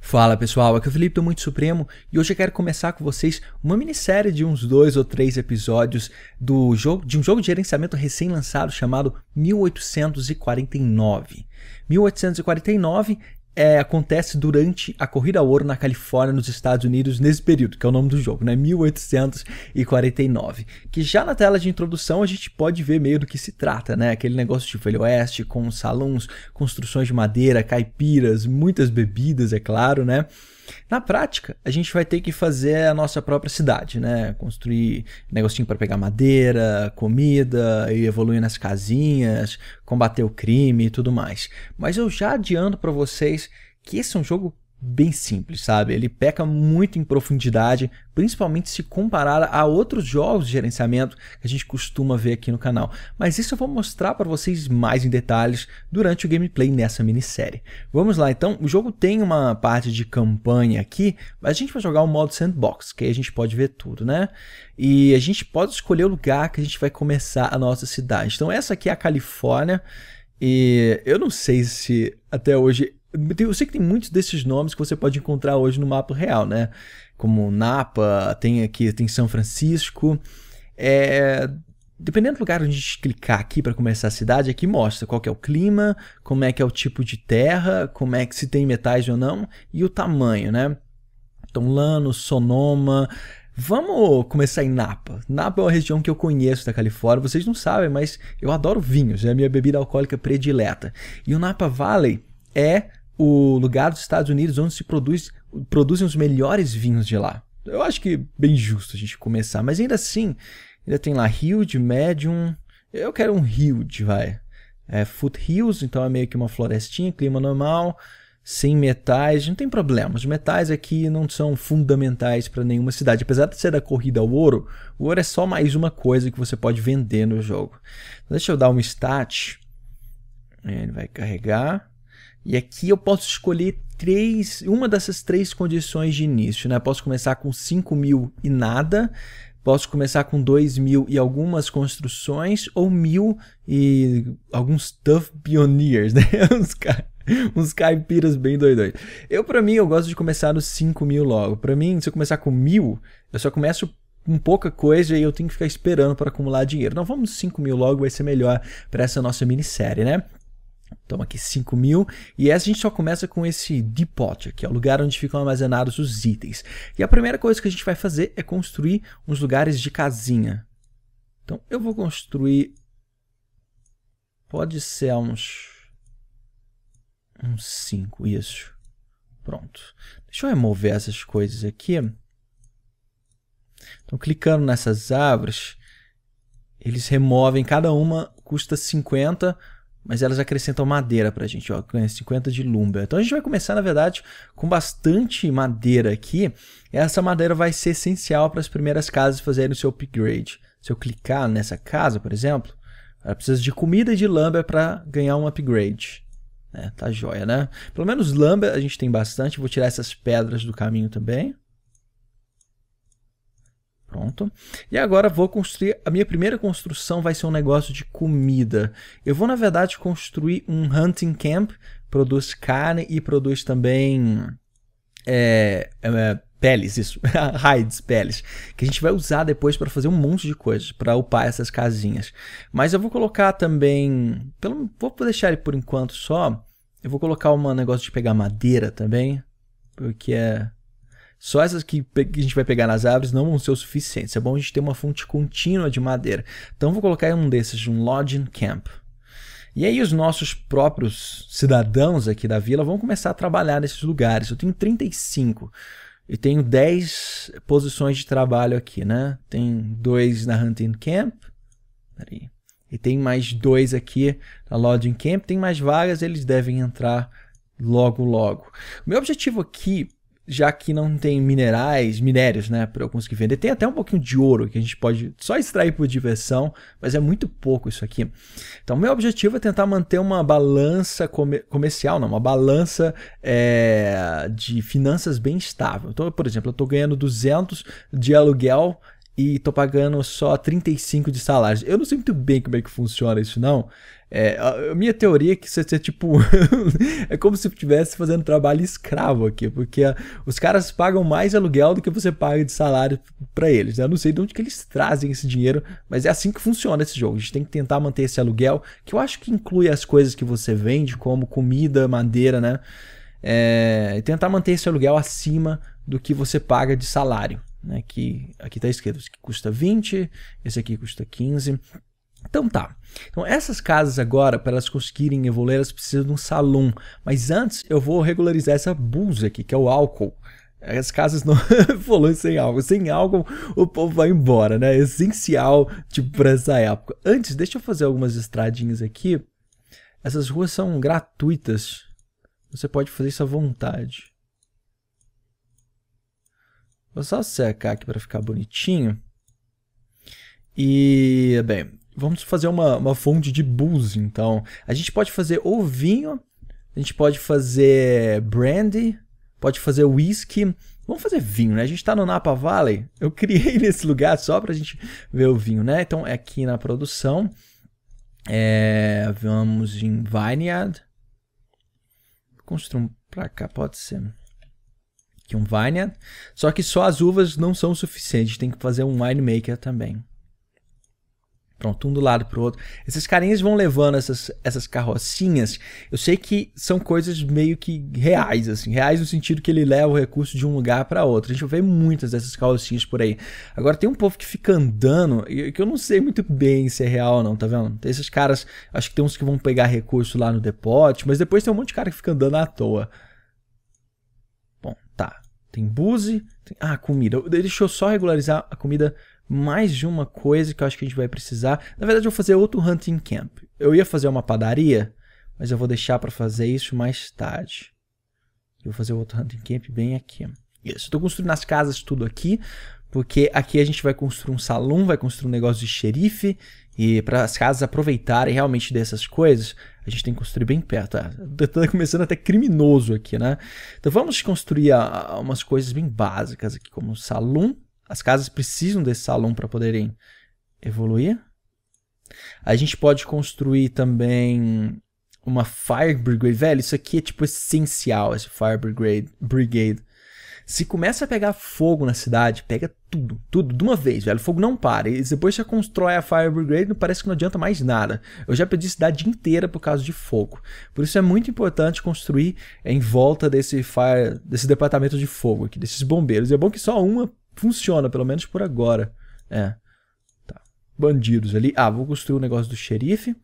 Fala pessoal, aqui é o Felipe do Muito Supremo e hoje eu quero começar com vocês uma minissérie de uns dois ou três episódios do jogo de um jogo de gerenciamento recém-lançado chamado 1849. 1849 é, acontece durante a corrida ao ouro na Califórnia, nos Estados Unidos, nesse período, que é o nome do jogo, né? 1849. Que já na tela de introdução a gente pode ver meio do que se trata, né? Aquele negócio de Velho Oeste, com salões, construções de madeira, caipiras, muitas bebidas, é claro, né? Na prática, a gente vai ter que fazer a nossa própria cidade, né? Construir negocinho para pegar madeira, comida, e evoluir nas casinhas, combater o crime e tudo mais. Mas eu já adianto para vocês que esse é um jogo bem simples, sabe? Ele peca muito em profundidade, principalmente se comparar a outros jogos de gerenciamento que a gente costuma ver aqui no canal. Mas isso eu vou mostrar para vocês mais em detalhes durante o gameplay nessa minissérie. Vamos lá então, o jogo tem uma parte de campanha aqui, mas a gente vai jogar o modo sandbox, que aí a gente pode ver tudo, né? E a gente pode escolher o lugar que a gente vai começar a nossa cidade. Então essa aqui é a Califórnia, e eu não sei se até hoje eu sei que tem muitos desses nomes que você pode encontrar hoje no mapa real, né? Como Napa, tem aqui, tem São Francisco. É, dependendo do lugar onde a gente clicar aqui para começar a cidade, aqui mostra qual é o clima, como é que é o tipo de terra, como é que se tem metais ou não e o tamanho, né? Então, Lano, Sonoma. Vamos começar em Napa. Napa é uma região que eu conheço da Califórnia, vocês não sabem, mas eu adoro vinhos, é a minha bebida alcoólica predileta. E o Napa Valley é o lugar dos Estados Unidos onde se produz, produzem os melhores vinhos de lá. Eu acho que é bem justo a gente começar, mas ainda assim, ainda tem lá Hilde, Medium. Eu quero um Hilde, vai. É, foothills, então é meio que uma florestinha, clima normal, sem metais, não tem problema. Os metais aqui não são fundamentais para nenhuma cidade. Apesar de ser da corrida ao ouro, o ouro é só mais uma coisa que você pode vender no jogo. Então, deixa eu dar um stat. É, ele vai carregar. E aqui eu posso escolher três, uma dessas três condições de início. Né? Posso começar com 5 mil e nada, posso começar com 2 mil e algumas construções, ou mil e alguns tough pioneers, né? uns, ca... uns caipiras bem doidões. Eu, para mim, eu gosto de começar nos 5 mil logo. Para mim, se eu começar com mil, eu só começo com pouca coisa e eu tenho que ficar esperando para acumular dinheiro. Não, vamos 5 mil logo, vai ser melhor para essa nossa minissérie, né? Toma aqui 5 mil. E essa a gente só começa com esse depot, que é o lugar onde ficam armazenados os itens. E a primeira coisa que a gente vai fazer é construir uns lugares de casinha. Então eu vou construir... Pode ser uns... Uns 5, isso. Pronto. Deixa eu remover essas coisas aqui. Então clicando nessas árvores, eles removem, cada uma custa 50 mas elas acrescentam madeira pra gente, ó, 50 de lumber. Então a gente vai começar, na verdade, com bastante madeira aqui. Essa madeira vai ser essencial para as primeiras casas fazerem o seu upgrade. Se eu clicar nessa casa, por exemplo, ela precisa de comida e de lumber para ganhar um upgrade. É, tá joia, né? Pelo menos lumber a gente tem bastante. Vou tirar essas pedras do caminho também. Pronto. E agora vou construir. A minha primeira construção vai ser um negócio de comida. Eu vou, na verdade, construir um hunting camp. Produz carne e produz também. É, é, é peles, isso. Hides, peles. Que a gente vai usar depois para fazer um monte de coisas. Para upar essas casinhas. Mas eu vou colocar também. Pelo, vou deixar ele por enquanto só. Eu vou colocar um negócio de pegar madeira também. Porque é só essas que a gente vai pegar nas árvores não vão ser o suficiente. É bom a gente ter uma fonte contínua de madeira. Então vou colocar um desses, um lodging camp. E aí os nossos próprios cidadãos aqui da vila vão começar a trabalhar nesses lugares. Eu tenho 35 e tenho 10 posições de trabalho aqui, né? Tem dois na hunting camp. E tem mais dois aqui na lodging camp. Tem mais vagas, eles devem entrar logo logo. O meu objetivo aqui já que não tem minerais, minérios, né, para eu conseguir vender. Tem até um pouquinho de ouro que a gente pode só extrair por diversão, mas é muito pouco isso aqui. Então, meu objetivo é tentar manter uma balança comer comercial, não, uma balança é, de finanças bem estável. Então, por exemplo, eu estou ganhando 200 de aluguel e tô pagando só 35 de salário. Eu não sei muito bem como é que funciona isso, não. É, a minha teoria é que você, é tipo. é como se estivesse fazendo trabalho escravo aqui, porque a, ah, os caras pagam mais aluguel do que você paga de salário para eles. Né? Eu não sei de onde que eles trazem esse dinheiro, mas é assim que funciona esse jogo. A gente tem que tentar manter esse aluguel, que eu acho que inclui as coisas que você vende, como comida, madeira, né? É, tentar manter esse aluguel acima do que você paga de salário né, que aqui está escrito que custa 20, esse aqui custa 15. Então tá. Então essas casas agora, para elas conseguirem evoluir, elas precisam de um salão. Mas antes eu vou regularizar essa blusa aqui, que é o álcool. As casas não evoluem sem álcool. Sem álcool o povo vai embora, né? É essencial tipo, para essa época. Antes, deixa eu fazer algumas estradinhas aqui. Essas ruas são gratuitas. Você pode fazer isso à vontade. Vou só secar aqui para ficar bonitinho. E, bem, vamos fazer uma, uma fonte de booze, então. A gente pode fazer ou vinho, a gente pode fazer brandy, pode fazer whisky. Vamos fazer vinho, né? A gente está no Napa Valley. Eu criei nesse lugar só para a gente ver o vinho, né? Então, é aqui na produção. É, vamos em Vineyard. Construir um para cá, pode ser que um vineyard, é, só que só as uvas não são suficientes, tem que fazer um winemaker também. Pronto, um do lado pro outro. Esses carinhas vão levando essas, essas carrocinhas. Eu sei que são coisas meio que reais, assim. Reais no sentido que ele leva o recurso de um lugar para outro. A gente vê muitas dessas carrocinhas por aí. Agora, tem um povo que fica andando, que eu não sei muito bem se é real ou não, tá vendo? Tem esses caras, acho que tem uns que vão pegar recurso lá no depósito, mas depois tem um monte de cara que fica andando à toa tem buzi, tem... ah, comida. Deixa eu só regularizar a comida mais de uma coisa que eu acho que a gente vai precisar. Na verdade, eu vou fazer outro hunting camp. Eu ia fazer uma padaria, mas eu vou deixar para fazer isso mais tarde. Eu vou fazer outro hunting camp bem aqui. Isso, estou construindo as casas tudo aqui, porque aqui a gente vai construir um salão, vai construir um negócio de xerife, e para as casas aproveitarem realmente dessas coisas, a gente tem que construir bem perto. Ah, tá, tá começando até criminoso aqui, né? Então vamos construir a, umas coisas bem básicas aqui, como salão. As casas precisam desse salão para poderem evoluir. A gente pode construir também uma Fire Brigade. Velho, isso aqui é tipo essencial, esse Fire Brigade. Brigade. Se começa a pegar fogo na cidade, pega tudo, tudo, de uma vez, velho. O fogo não para. E depois você constrói a Fire Brigade, parece que não adianta mais nada. Eu já perdi cidade inteira por causa de fogo. Por isso é muito importante construir em volta desse fire, desse departamento de fogo aqui, desses bombeiros. E é bom que só uma funciona, pelo menos por agora. É. Tá. Bandidos ali. Ah, vou construir o um negócio do xerife.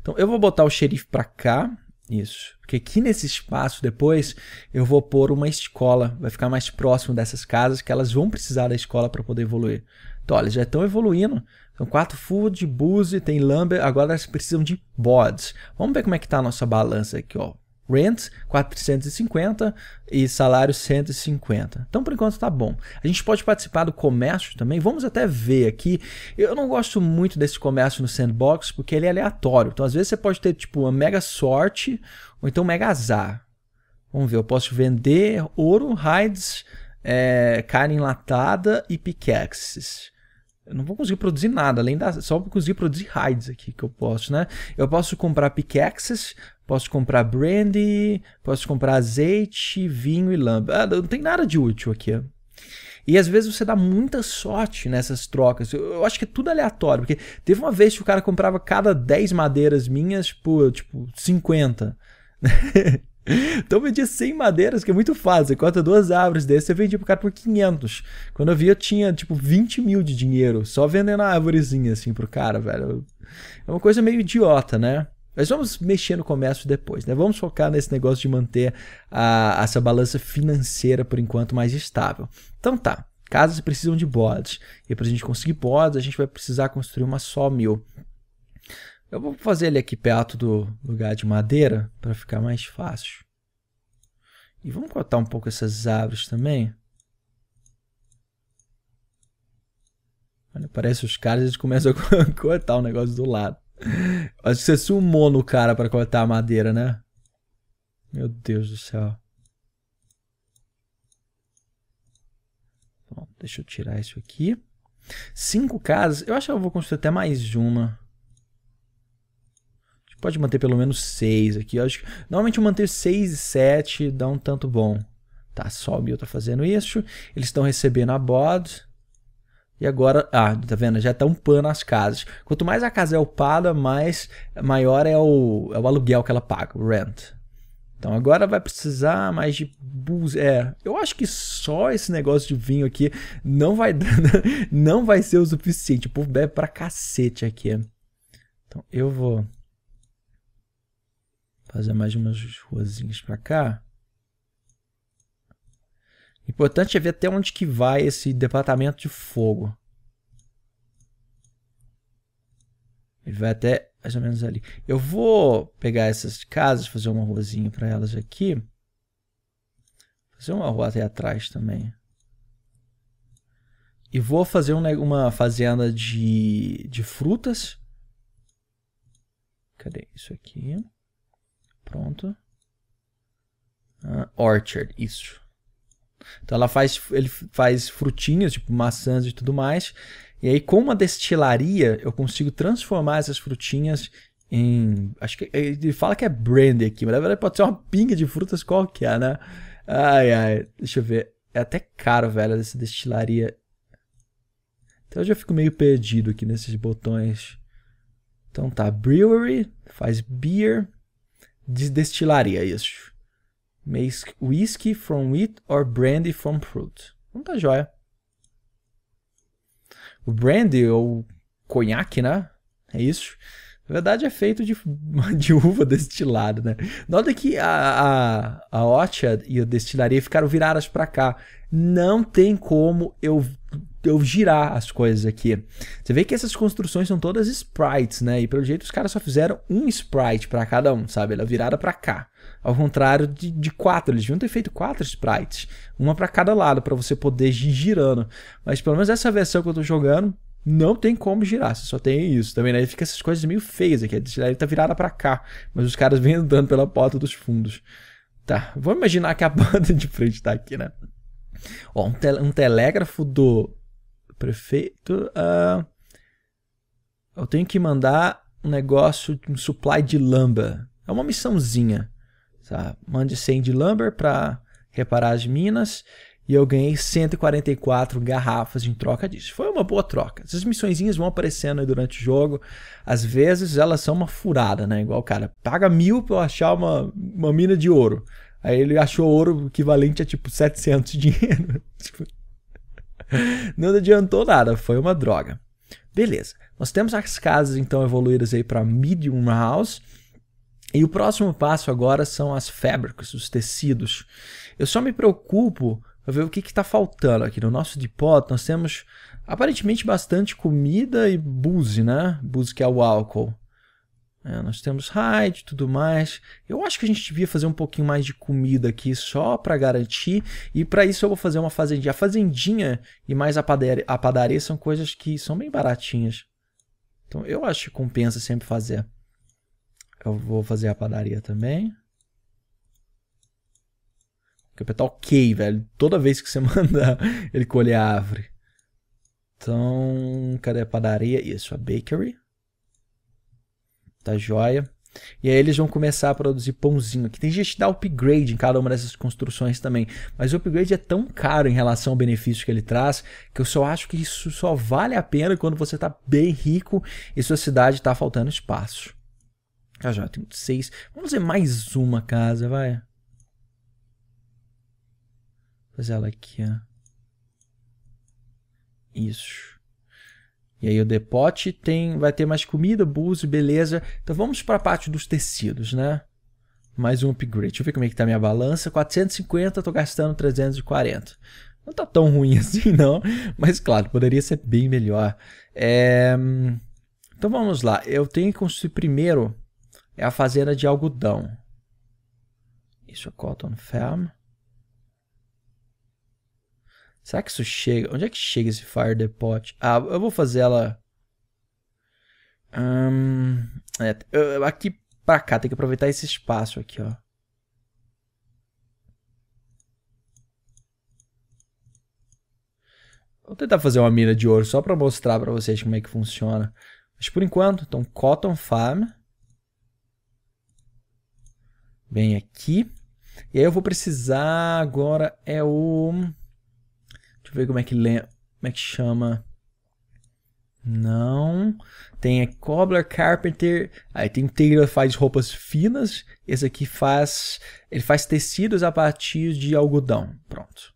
Então eu vou botar o xerife pra cá. Isso. Porque aqui nesse espaço depois eu vou pôr uma escola, vai ficar mais próximo dessas casas que elas vão precisar da escola para poder evoluir. Então, olha já estão evoluindo. São quatro food, booze, tem lumber, agora elas precisam de bods. Vamos ver como é que tá a nossa balança aqui, ó. Rent 450 e salário 150. Então por enquanto tá bom. A gente pode participar do comércio também. Vamos até ver aqui. Eu não gosto muito desse comércio no sandbox porque ele é aleatório. Então às vezes você pode ter tipo uma mega sorte ou então mega azar. Vamos ver, eu posso vender ouro, hides, é, carne enlatada e pickaxes. Eu não vou conseguir produzir nada, além da. Só vou conseguir produzir hides aqui que eu posso, né? Eu posso comprar pickaxes, Posso comprar brandy, posso comprar azeite, vinho e lâmpada. Ah, não tem nada de útil aqui. E às vezes você dá muita sorte nessas trocas. Eu, eu, acho que é tudo aleatório, porque teve uma vez que o cara comprava cada 10 madeiras minhas por, tipo, 50. então eu vendia 100 madeiras, que é muito fácil. Você corta duas árvores desse, você vendia pro cara por 500. Quando eu vi, eu tinha, tipo, 20 mil de dinheiro, só vendendo a árvorezinha, assim, pro cara, velho. É uma coisa meio idiota, né? Mas vamos mexer no comércio depois, né? Vamos focar nesse negócio de manter a, essa balança financeira, por enquanto, mais estável. Então tá, casas precisam de boards. E para a gente conseguir boards, a gente vai precisar construir uma só mil. Eu vou fazer ele aqui perto do lugar de madeira, para ficar mais fácil. E vamos cortar um pouco essas árvores também. Olha, parece os caras, eles começam a cortar o negócio do lado. Acho que você sumou no cara para cortar a madeira, né? Meu Deus do céu. Bom, deixa eu tirar isso aqui. Cinco casas. Eu acho que eu vou construir até mais uma. pode manter pelo menos seis aqui. Eu acho que, normalmente eu manter seis e sete dá um tanto bom. Tá, só o Bill tá fazendo isso. Eles estão recebendo a bordo. E agora, ah, tá vendo? Já tá um pano as casas. Quanto mais a casa é upada, mais maior é o, é o aluguel que ela paga, o rent. Então agora vai precisar mais de é, eu acho que só esse negócio de vinho aqui não vai não vai ser o suficiente. O povo bebe pra cacete aqui. Então eu vou fazer mais umas ruazinhas pra cá. Importante é ver até onde que vai esse departamento de fogo. Ele vai até mais ou menos ali. Eu vou pegar essas casas, fazer uma ruazinha para elas aqui. Fazer uma rua até atrás também. E vou fazer uma fazenda de, de frutas. Cadê isso aqui? Pronto. Uh, orchard, isso. Então ela faz, ele faz frutinhas, tipo maçãs e tudo mais. E aí com uma destilaria eu consigo transformar essas frutinhas em, acho que ele fala que é brandy aqui, mas na verdade pode ser uma pinga de frutas qualquer, né? Ai, ai, deixa eu ver. É até caro, velho, essa destilaria. Então eu já fico meio perdido aqui nesses botões. Então tá, brewery, faz beer, destilaria, isso. Make whisky from wheat or brandy from fruit. Não tá joia. O brandy, ou conhaque, né? É isso. Na verdade, é feito de, de uva destilada, né? Nota que a, a, a Otia e a destilaria ficaram viradas para cá. Não tem como eu eu girar as coisas aqui. Você vê que essas construções são todas sprites, né? E pelo jeito os caras só fizeram um sprite para cada um, sabe? Ela é virada para cá. Ao contrário de, de quatro, eles deviam ter feito quatro sprites, uma para cada lado para você poder ir girando. Mas pelo menos essa versão que eu tô jogando não tem como girar, você só tem isso também, né? fica essas coisas meio feias aqui, a cidade tá virada para cá, mas os caras vêm andando pela porta dos fundos. Tá, vamos imaginar que a banda de frente tá aqui, né? Ó, um, te um telégrafo do prefeito, uh, eu tenho que mandar um negócio, um supply de lumber. É uma missãozinha. Tá? Mande 100 de lumber para reparar as minas e eu ganhei 144 garrafas em troca disso. Foi uma boa troca. Essas missõezinhas vão aparecendo durante o jogo. Às vezes elas são uma furada, né? Igual o cara paga mil para achar uma, uma mina de ouro. Aí ele achou ouro equivalente a tipo 700 dinheiro. tipo, não adiantou nada, foi uma droga. Beleza. Nós temos as casas então evoluídas aí para medium house. E o próximo passo agora são as fábricas, os tecidos. Eu só me preocupo para ver o que está faltando aqui. No nosso depósito nós temos aparentemente bastante comida e booze, né? Booze que é o álcool. É, nós temos raid e tudo mais. Eu acho que a gente devia fazer um pouquinho mais de comida aqui só para garantir. E para isso eu vou fazer uma fazendinha. A fazendinha e mais a padaria, a padaria são coisas que são bem baratinhas. Então eu acho que compensa sempre fazer. Eu vou fazer a padaria também. Vou apertar OK, velho. Toda vez que você manda ele colher a árvore. Então, cadê a padaria? Isso, a bakery. Tá joia? E aí eles vão começar a produzir pãozinho. Aqui tem gente que dá upgrade em cada uma dessas construções também. Mas o upgrade é tão caro em relação ao benefício que ele traz que eu só acho que isso só vale a pena quando você está bem rico e sua cidade está faltando espaço. Ah, já tem seis. Vamos fazer mais uma casa, vai. Fazer ela aqui, ó. Isso. E aí o depote tem, vai ter mais comida, búzio, beleza. Então vamos para a parte dos tecidos, né? Mais um upgrade. Deixa eu ver como é que tá minha balança. 450, tô gastando 340. Não tá tão ruim assim, não. Mas claro, poderia ser bem melhor. É... Então vamos lá. Eu tenho que construir primeiro é a fazenda de algodão. Isso é Cotton Farm. Será que isso chega? Onde é que chega esse Fire depot? Ah, eu vou fazer ela. é, aqui pra cá, tem que aproveitar esse espaço aqui, ó. Vou tentar fazer uma mina de ouro só para mostrar para vocês como é que funciona. Mas por enquanto, então Cotton Farm. Bem aqui. E aí eu vou precisar agora é o... Deixa eu ver como é que, lembra, como é que chama. Não. Tem a Cobbler, Carpenter. Aí tem o Taylor faz roupas finas. Esse aqui faz. Ele faz tecidos a partir de algodão. Pronto.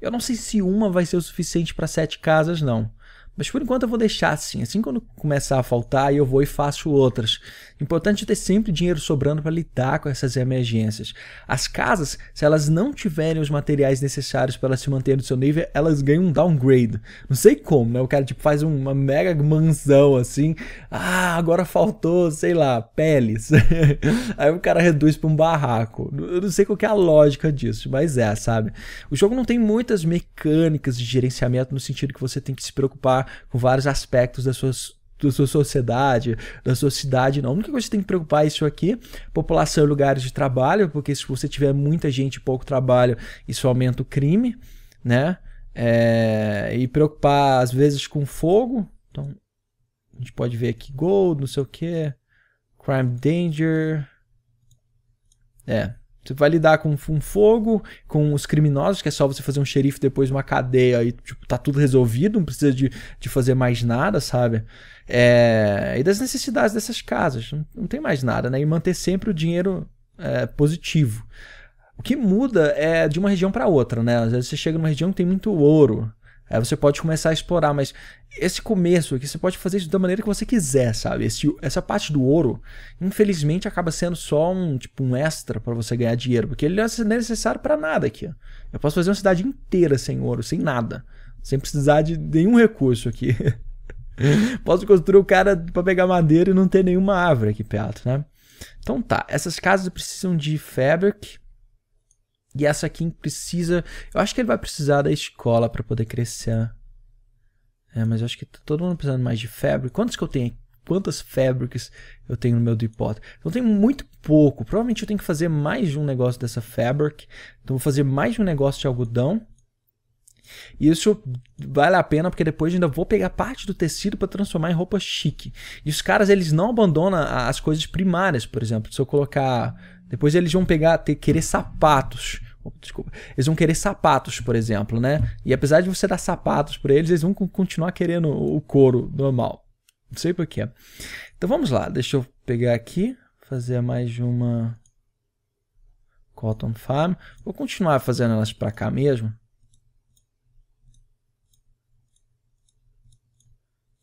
Eu não sei se uma vai ser o suficiente para sete casas, não. Mas por enquanto eu vou deixar assim. Assim quando começar a faltar, eu vou e faço outras. Importante ter sempre dinheiro sobrando para lidar com essas emergências. As casas, se elas não tiverem os materiais necessários para se manter no seu nível, elas ganham um downgrade. Não sei como, né? O cara tipo faz uma mega mansão assim. Ah, agora faltou, sei lá, peles. Aí o cara reduz para um barraco. Eu não sei qual é a lógica disso, mas é, sabe? O jogo não tem muitas mecânicas de gerenciamento no sentido que você tem que se preocupar com vários aspectos das suas da sua sociedade, da sua cidade, não. A única coisa que você tem que preocupar é isso aqui, população e lugares de trabalho, porque se você tiver muita gente e pouco trabalho, isso aumenta o crime, né? É, e preocupar, às vezes, com fogo. Então, a gente pode ver aqui gold, não sei o que, crime danger. É, você vai lidar com um fogo, com os criminosos, que é só você fazer um xerife depois uma cadeia e tipo, tá tudo resolvido, não precisa de, de fazer mais nada, sabe? É, e das necessidades dessas casas, não, não, tem mais nada, né? E manter sempre o dinheiro é, positivo. O que muda é de uma região para outra, né? Às vezes você chega numa região que tem muito ouro, Aí você pode começar a explorar, mas esse começo aqui você pode fazer isso da maneira que você quiser, sabe? Esse, essa parte do ouro, infelizmente, acaba sendo só um tipo um extra para você ganhar dinheiro, porque ele não é necessário para nada aqui. Eu posso fazer uma cidade inteira sem ouro, sem nada, sem precisar de nenhum recurso aqui. posso construir o cara para pegar madeira e não ter nenhuma árvore aqui perto, né? Então tá, essas casas precisam de fabric, e essa Kim precisa. Eu acho que ele vai precisar da escola para poder crescer. É, mas eu acho que tá todo mundo precisando mais de fabric. Quantos que eu tenho? Quantas fabrics eu tenho no meu depot? Então tenho muito pouco. Provavelmente eu tenho que fazer mais de um negócio dessa fabric. Então vou fazer mais de um negócio de algodão. E isso vale a pena porque depois ainda vou pegar parte do tecido para transformar em roupa chique. E os caras eles não abandonam as coisas primárias, por exemplo. Se eu colocar depois eles vão pegar, ter, querer sapatos. Desculpa. Eles vão querer sapatos, por exemplo, né? E apesar de você dar sapatos para eles, eles vão continuar querendo o couro normal. Não sei porquê. Então vamos lá, deixa eu pegar aqui, fazer mais uma Cotton Farm. Vou continuar fazendo elas para cá mesmo.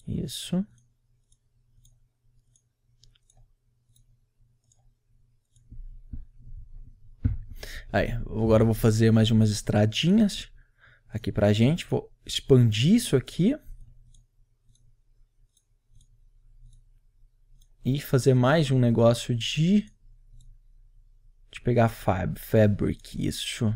Isso. Aí, agora eu vou fazer mais umas estradinhas aqui pra gente. Vou expandir isso aqui. E fazer mais um negócio de... de pegar fab, Fabric, isso.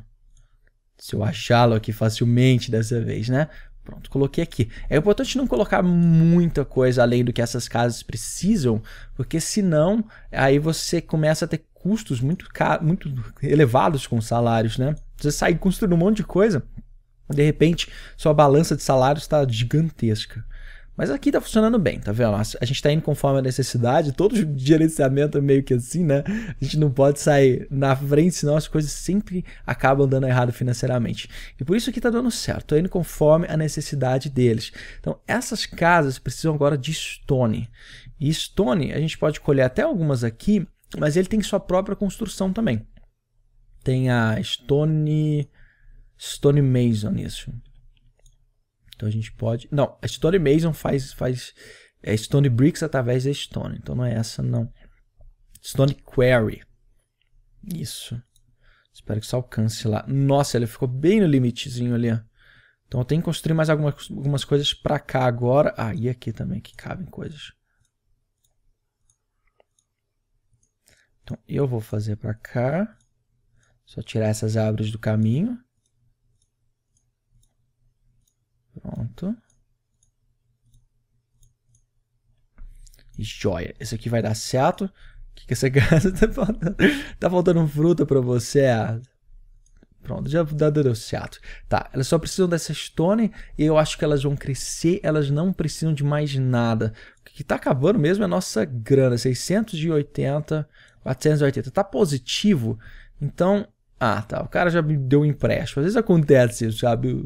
Se eu achá-lo aqui facilmente dessa vez, né? Pronto, coloquei aqui. É importante não colocar muita coisa além do que essas casas precisam, porque senão aí você começa a ter custos muito, caro, muito elevados com salários, né? Você sai construindo um monte de coisa, de repente sua balança de salários está gigantesca. Mas aqui tá funcionando bem, tá vendo? A gente tá indo conforme a necessidade, todo gerenciamento é meio que assim, né? A gente não pode sair na frente, senão as coisas sempre acabam dando errado financeiramente. E por isso aqui tá dando certo, tá indo conforme a necessidade deles. Então, essas casas precisam agora de stone. E stone, a gente pode colher até algumas aqui, mas ele tem sua própria construção também. Tem a Stone. Stone Mason, isso. Então a gente pode. Não, a Stone Mason faz. faz é Stone Bricks através da Stone. Então não é essa, não. Stone Quarry Isso. Espero que isso alcance lá. Nossa, ele ficou bem no limitezinho ali. Então eu tenho que construir mais algumas, algumas coisas para cá agora. Ah, e aqui também que cabem coisas. Então eu vou fazer para cá. Só tirar essas árvores do caminho. Pronto. Joia. Esse aqui vai dar certo. O que, que essa casa tá faltando? Tá faltando fruta para você, Pronto, já deu certo. Tá, elas só precisam dessa stone e eu acho que elas vão crescer, elas não precisam de mais nada. O que está acabando mesmo é a nossa grana, 680, 480. Tá positivo? Então, ah, tá, o cara já me deu um empréstimo. Às vezes acontece, sabe?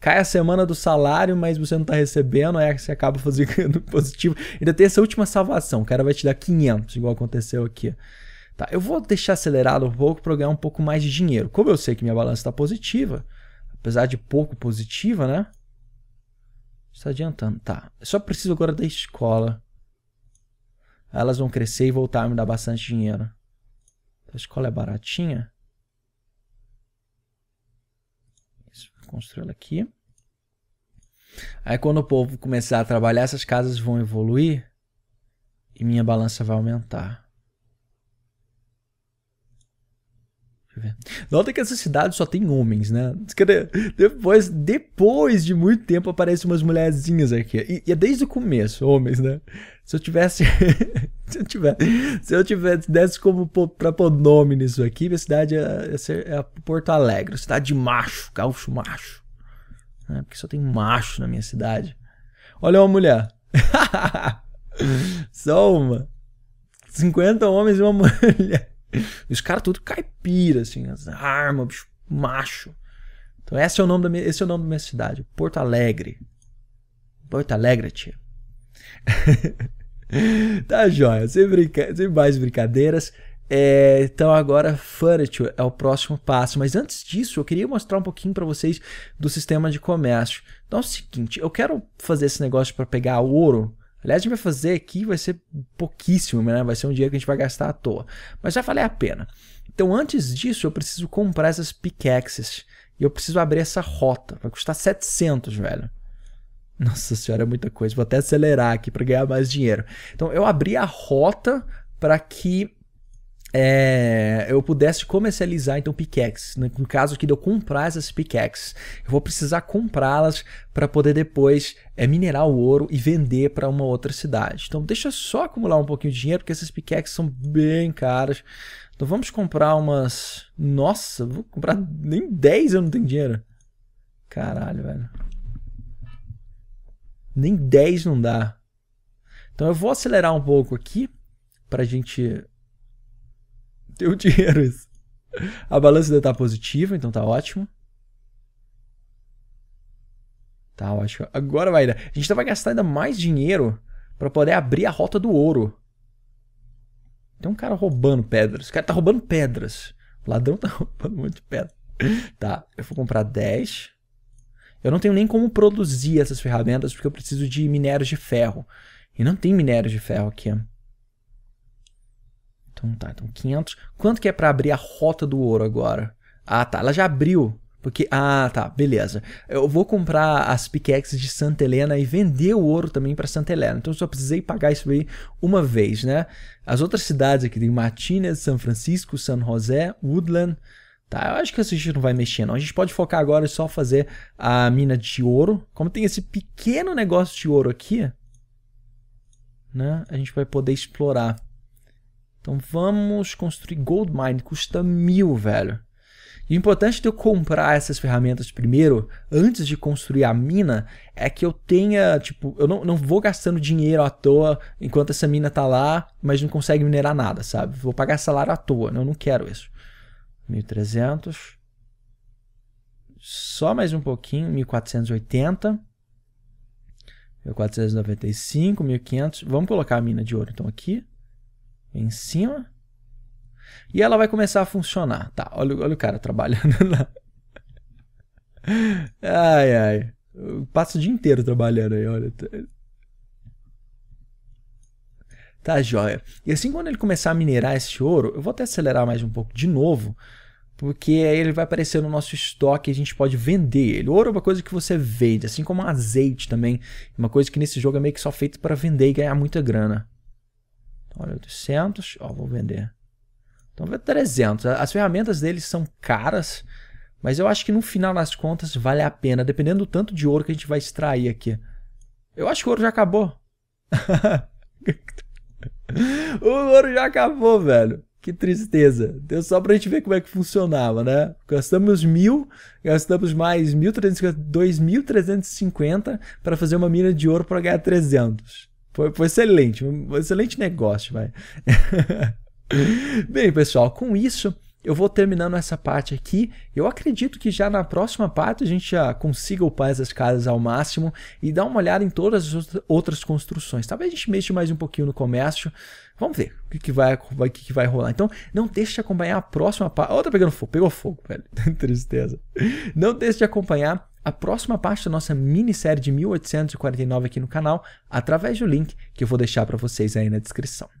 Cai a semana do salário, mas você não tá recebendo, aí você acaba fazendo positivo. Ainda tem essa última salvação, o cara vai te dar 500, igual aconteceu aqui. Tá, eu vou deixar acelerado um pouco para ganhar um pouco mais de dinheiro. Como eu sei que minha balança está positiva, apesar de pouco positiva, né? Está adiantando. Tá, eu só preciso agora da escola. Elas vão crescer e voltar a me dar bastante dinheiro. A escola é baratinha. Vou construir ela aqui. Aí quando o povo começar a trabalhar, essas casas vão evoluir e minha balança vai aumentar. Nota que essa cidade só tem homens, né? Depois, depois de muito tempo aparecem umas mulherzinhas aqui. E, e é desde o começo, homens, né? Se eu tivesse. se eu tivesse. Se eu tivesse. Desse como pra pôr nome nisso aqui, minha cidade é, é, é Porto Alegre. Cidade de macho, gaúcho macho. É, porque só tem macho na minha cidade. Olha uma mulher. só uma. 50 homens e uma mulher. Os caras tudo caipira, assim, as armas, bicho, macho. Então esse é o nome da minha, esse é o nome da minha cidade, Porto Alegre. Porto Alegre, tia. tá joia, sem, brinca... sem mais brincadeiras. É, então agora Furniture é o próximo passo, mas antes disso eu queria mostrar um pouquinho para vocês do sistema de comércio. Então é o seguinte, eu quero fazer esse negócio para pegar ouro Aliás, a gente vai fazer aqui, vai ser pouquíssimo, né? Vai ser um dinheiro que a gente vai gastar à toa. Mas já valer a pena. Então, antes disso, eu preciso comprar essas pickaxes. E eu preciso abrir essa rota. Vai custar 700, velho. Nossa senhora, é muita coisa. Vou até acelerar aqui para ganhar mais dinheiro. Então, eu abri a rota para que é, eu pudesse comercializar então pickaxes, né? no caso que de eu comprar essas pickaxes, eu vou precisar comprá-las para poder depois é, minerar o ouro e vender para uma outra cidade. Então deixa só acumular um pouquinho de dinheiro porque essas pickaxes são bem caras. Então vamos comprar umas, nossa, vou comprar nem 10 eu não tenho dinheiro. Caralho, velho. Nem 10 não dá. Então eu vou acelerar um pouco aqui para a gente teu dinheiro isso. A balança ainda está positiva, então tá ótimo. Tá ótimo. Agora vai. A gente vai gastar ainda mais dinheiro para poder abrir a rota do ouro. Tem um cara roubando pedras. O cara tá roubando pedras. O ladrão tá roubando um monte de pedra. Tá, eu vou comprar 10. Eu não tenho nem como produzir essas ferramentas porque eu preciso de minérios de ferro. E não tem minérios de ferro aqui. Ó. Então tá, então 500. Quanto que é para abrir a rota do ouro agora? Ah tá, ela já abriu. Porque, ah, tá, beleza. Eu vou comprar as pickaxes de Santa Helena e vender o ouro também para Santa Helena. Então eu só precisei pagar isso aí uma vez, né? As outras cidades aqui tem Martinez, São Francisco, San José, Woodland. Tá, eu acho que a gente não vai mexer, não. A gente pode focar agora em só fazer a mina de ouro. Como tem esse pequeno negócio de ouro aqui, né? A gente vai poder explorar. Então vamos construir Goldmine, custa mil, velho. E o importante de eu comprar essas ferramentas primeiro, antes de construir a mina, é que eu tenha, tipo, eu não, não vou gastando dinheiro à toa enquanto essa mina tá lá, mas não consegue minerar nada, sabe? Vou pagar salário à toa, eu não quero isso. 1300. Só mais um pouquinho, 1480. 1495, 1500. Vamos colocar a mina de ouro então aqui. Em cima. E ela vai começar a funcionar. Tá, olha, olha o cara trabalhando lá. Ai, ai. Eu passo o dia inteiro trabalhando aí, olha. Tá joia. E assim, quando ele começar a minerar esse ouro, eu vou até acelerar mais um pouco de novo, porque aí ele vai aparecer no nosso estoque e a gente pode vender ele. ouro é uma coisa que você vende, assim como azeite também. Uma coisa que nesse jogo é meio que só feito para vender e ganhar muita grana. Então, olha, 800, ó, vou vender. Então, 300. As ferramentas deles são caras, mas eu acho que no final das contas vale a pena, dependendo do tanto de ouro que a gente vai extrair aqui. Eu acho que o ouro já acabou. o ouro já acabou, velho. Que tristeza. Deu só pra gente ver como é que funcionava, né? Gastamos mil, gastamos mais 2.350 para fazer uma mina de ouro para ganhar 300. Foi, foi excelente, um excelente negócio, vai. Bem, pessoal, com isso eu vou terminando essa parte aqui. Eu acredito que já na próxima parte a gente já consiga upar essas casas ao máximo e dar uma olhada em todas as outras construções. Talvez a gente mexa mais um pouquinho no comércio. Vamos ver o que, que vai, vai, que, que vai rolar. Então, não deixe de acompanhar a próxima parte. Oh, tá pegando fogo. Pegou fogo, velho. Tristeza. Não deixe de acompanhar a próxima parte da nossa minissérie de 1849 aqui no canal através do link que eu vou deixar para vocês aí na descrição.